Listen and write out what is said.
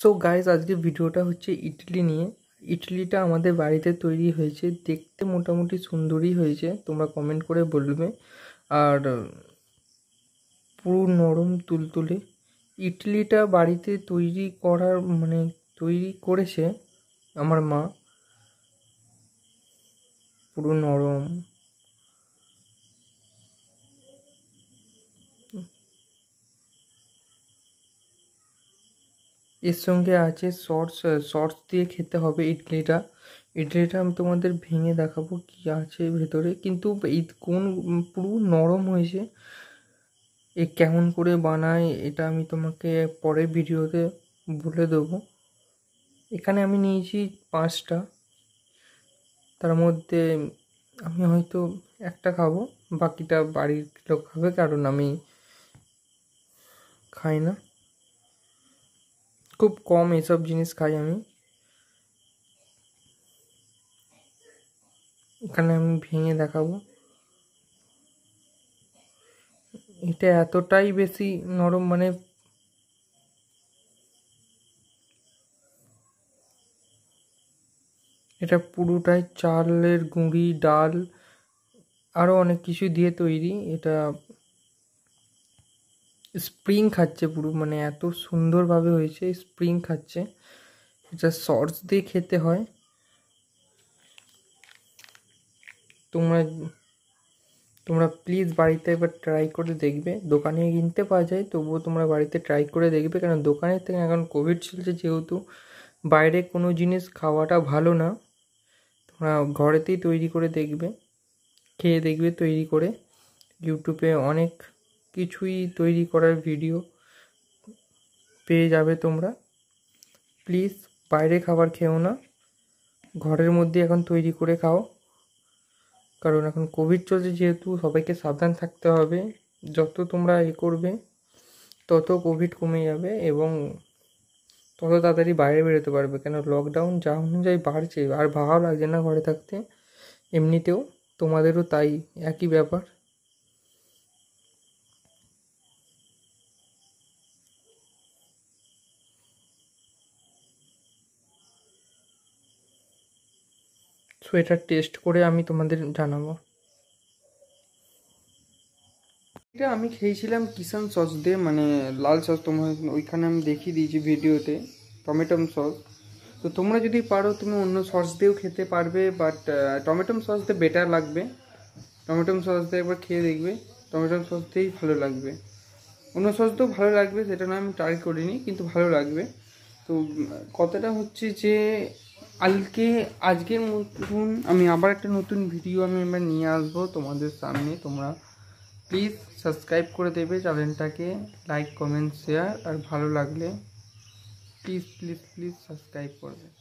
so guys আজকে ভিডিওটা হচ্ছে ইডলি নিয়ে ইডলিটা আমাদের বাড়িতে তৈরি হয়েছে দেখতে মোটামুটি সুন্দরই হয়েছে তোমরা কমেন্ট করে বলবে আর পুরো নরম তুলতুলে ইডলিটা বাড়িতে তৈরি করার মানে তৈরি করেছে আমার মা পুরো নরম এর সঙ্গে আছে সর্স সর্স দিয়ে খেতে হবে ইডলিটা ইডলিটা আমি তোমাদের ভেঙে দেখাবো কি আছে ভেতরে কিন্তু ঈদ কোন পুরো নরম হয়েছে এ কেমন করে বানায় এটা আমি তোমাকে পরে ভিডিওতে বলে দেবো এখানে আমি নিয়েছি পাঁচটা তার মধ্যে আমি হয়তো একটা খাবো বাকিটা বাড়ির লোক খাবে কারণ আমি খাই না খুব কম এসব জিনিস খাই আমি এখানে আমি ভেঙে দেখাবো এটা এতটাই বেশি নরম মানে এটা পুরোটাই চালের গুঁড়ি ডাল আরও অনেক কিছু দিয়ে তৈরি এটা স্প্রিং খাচ্ছে পুরো মানে এত সুন্দরভাবে হয়েছে স্প্রিং খাচ্ছে এটা সর্স দিয়ে খেতে হয় তোমরা তোমরা প্লিজ বাড়িতে একবার ট্রাই করে দেখবে দোকানে কিনতে পাওয়া যায় তবুও তোমরা বাড়িতে ট্রাই করে দেখবে কারণ দোকানের থেকে এখন কোভিড চলছে যেহেতু বাইরে কোনো জিনিস খাওয়াটা ভালো না তোমরা ঘরেতেই তৈরি করে দেখবে খেয়ে দেখবে তৈরি করে ইউটিউবে অনেক কিছুই তৈরি করার ভিডিও পেয়ে যাবে তোমরা প্লিজ বাইরে খাবার খেও না ঘরের মধ্যে এখন তৈরি করে খাও কারণ এখন কোভিড চলছে যেহেতু সবাইকে সাবধান থাকতে হবে যত তোমরা এ করবে তত কোভিড কমে যাবে এবং তত তাড়াতাড়ি বাইরে বেরোতে পারবে কেন লকডাউন যা অনুযায়ী বাড়ছে আর ভালো লাগছে না ঘরে থাকতে এমনিতেও তোমাদেরও তাই একই ব্যাপার সো এটা টেস্ট করে আমি তোমাদের জানাবো এটা আমি খেয়েছিলাম কিষান সস দিয়ে মানে লাল সস তোমার ওইখানে আমি দেখিয়ে দিয়েছি ভিডিওতে টমেটোম সস তো তোমরা যদি পারো তুমি অন্য সস দিয়েও খেতে পারবে বাট টমেটো সস দিয়ে বেটার লাগবে টমেটো সস দিয়ে একবার খেয়ে দেখবে টমেটো সস দিয়েই ভালো লাগবে অন্য সস তো ভালো লাগবে সেটা না আমি ট্রাই করিনি কিন্তু ভালো লাগবে তো কথাটা হচ্ছে যে আজকে আজকের মতন আমি আবার একটা নতুন ভিডিও আমি এবার নিয়ে আসবো তোমাদের সামনে তোমরা প্লিজ সাবস্ক্রাইব করে দেবে চ্যানেলটাকে লাইক কমেন্ট শেয়ার আর ভালো লাগলে প্লিজ প্লিজ প্লিজ সাবস্ক্রাইব করবে